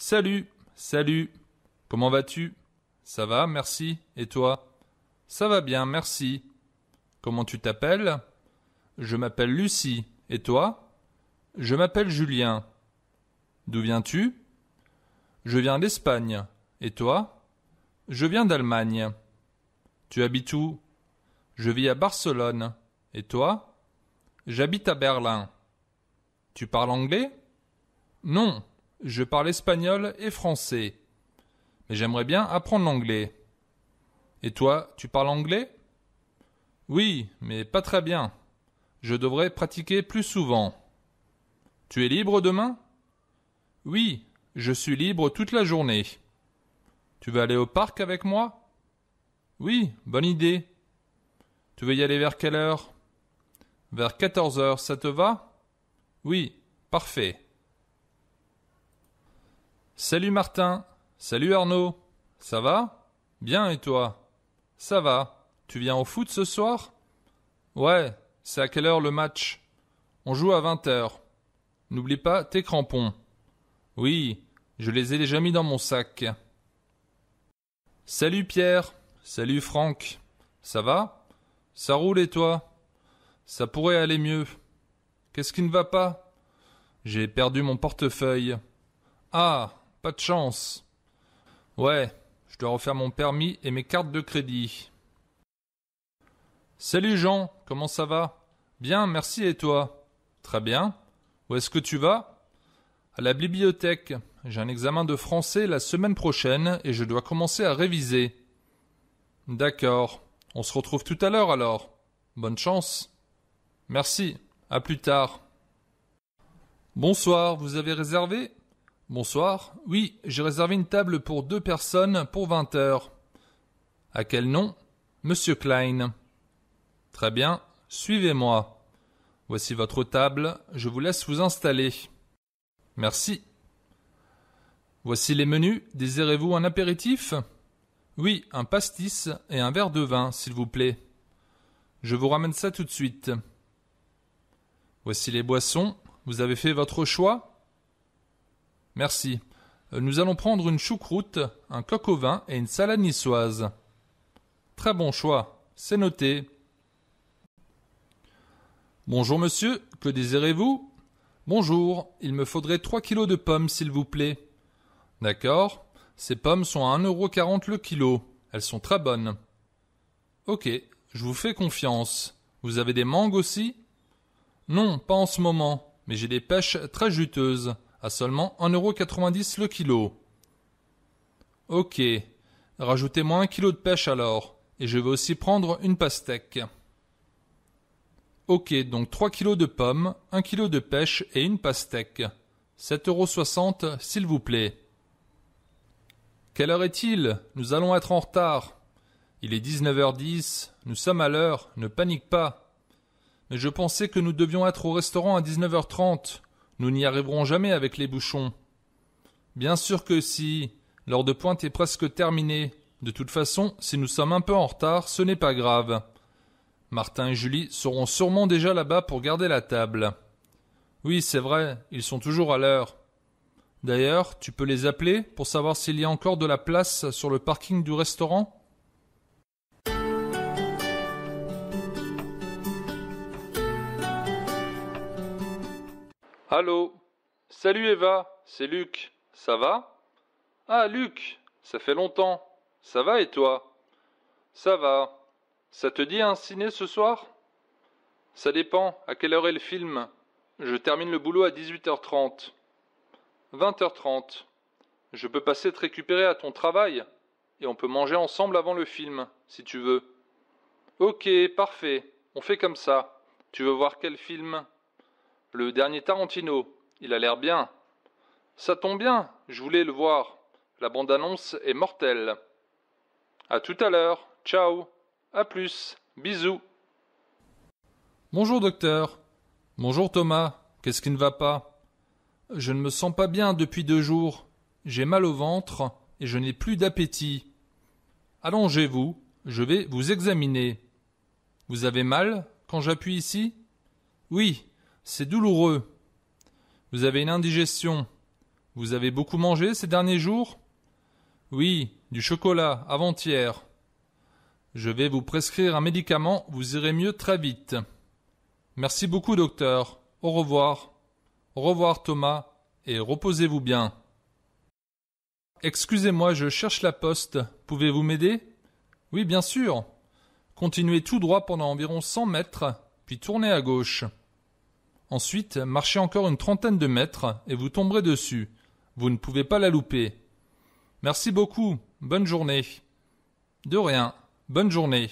Salut, salut, comment vas-tu Ça va, merci, et toi Ça va bien, merci. Comment tu t'appelles Je m'appelle Lucie, et toi Je m'appelle Julien. D'où viens-tu Je viens d'Espagne, et toi Je viens d'Allemagne. Tu habites où Je vis à Barcelone, et toi J'habite à Berlin. Tu parles anglais Non, je parle espagnol et français. Mais j'aimerais bien apprendre l'anglais. Et toi, tu parles anglais Oui, mais pas très bien. Je devrais pratiquer plus souvent. Tu es libre demain Oui, je suis libre toute la journée. Tu veux aller au parc avec moi Oui, bonne idée. Tu veux y aller vers quelle heure Vers 14 heures, ça te va Oui, parfait. Salut Martin. Salut Arnaud. Ça va Bien et toi Ça va. Tu viens au foot ce soir Ouais. C'est à quelle heure le match On joue à 20h. N'oublie pas tes crampons. Oui, je les ai déjà mis dans mon sac. Salut Pierre. Salut Franck. Ça va Ça roule et toi Ça pourrait aller mieux. Qu'est-ce qui ne va pas J'ai perdu mon portefeuille. Ah, pas de chance. Ouais, je dois refaire mon permis et mes cartes de crédit. Salut Jean, comment ça va Bien, merci et toi Très bien. Où est-ce que tu vas À la bibliothèque. J'ai un examen de français la semaine prochaine et je dois commencer à réviser. D'accord. On se retrouve tout à l'heure alors. Bonne chance. Merci. À plus tard. Bonsoir, vous avez réservé Bonsoir. Oui, j'ai réservé une table pour deux personnes pour 20 heures. À quel nom Monsieur Klein. Très bien, suivez-moi. Voici votre table, je vous laisse vous installer. Merci. Voici les menus, désirez-vous un apéritif Oui, un pastis et un verre de vin, s'il vous plaît. Je vous ramène ça tout de suite. Voici les boissons, vous avez fait votre choix Merci. Euh, nous allons prendre une choucroute, un coq au vin et une salade niçoise. Très bon choix. C'est noté. Bonjour monsieur, que désirez-vous Bonjour, il me faudrait 3 kilos de pommes, s'il vous plaît. D'accord. Ces pommes sont à 1,40€ le kilo. Elles sont très bonnes. Ok, je vous fais confiance. Vous avez des mangues aussi Non, pas en ce moment, mais j'ai des pêches très juteuses à seulement 1,90€ le kilo. Ok. Rajoutez-moi un kilo de pêche alors, et je vais aussi prendre une pastèque. Ok, donc 3 kilos de pommes, un kilo de pêche et une pastèque. soixante, s'il vous plaît. Quelle heure est-il Nous allons être en retard. Il est 19h10, nous sommes à l'heure, ne panique pas. Mais je pensais que nous devions être au restaurant à 19h30. Nous n'y arriverons jamais avec les bouchons. Bien sûr que si. L'heure de pointe est presque terminée. De toute façon, si nous sommes un peu en retard, ce n'est pas grave. Martin et Julie seront sûrement déjà là-bas pour garder la table. Oui, c'est vrai, ils sont toujours à l'heure. D'ailleurs, tu peux les appeler pour savoir s'il y a encore de la place sur le parking du restaurant Allô Salut Eva, c'est Luc. Ça va Ah Luc, ça fait longtemps. Ça va et toi Ça va. Ça te dit un ciné ce soir Ça dépend, à quelle heure est le film Je termine le boulot à 18h30. 20h30. Je peux passer te récupérer à ton travail et on peut manger ensemble avant le film, si tu veux. Ok, parfait. On fait comme ça. Tu veux voir quel film le dernier Tarantino, il a l'air bien. Ça tombe bien, je voulais le voir. La bande-annonce est mortelle. A tout à l'heure, ciao, à plus, bisous. Bonjour docteur. Bonjour Thomas, qu'est-ce qui ne va pas Je ne me sens pas bien depuis deux jours. J'ai mal au ventre et je n'ai plus d'appétit. Allongez-vous, je vais vous examiner. Vous avez mal quand j'appuie ici Oui, c'est douloureux. Vous avez une indigestion. Vous avez beaucoup mangé ces derniers jours Oui, du chocolat, avant-hier. Je vais vous prescrire un médicament, vous irez mieux très vite. Merci beaucoup, docteur. Au revoir. Au revoir, Thomas, et reposez-vous bien. Excusez-moi, je cherche la poste. Pouvez-vous m'aider Oui, bien sûr. Continuez tout droit pendant environ cent mètres, puis tournez à gauche. Ensuite, marchez encore une trentaine de mètres et vous tomberez dessus. Vous ne pouvez pas la louper. Merci beaucoup. Bonne journée. De rien. Bonne journée.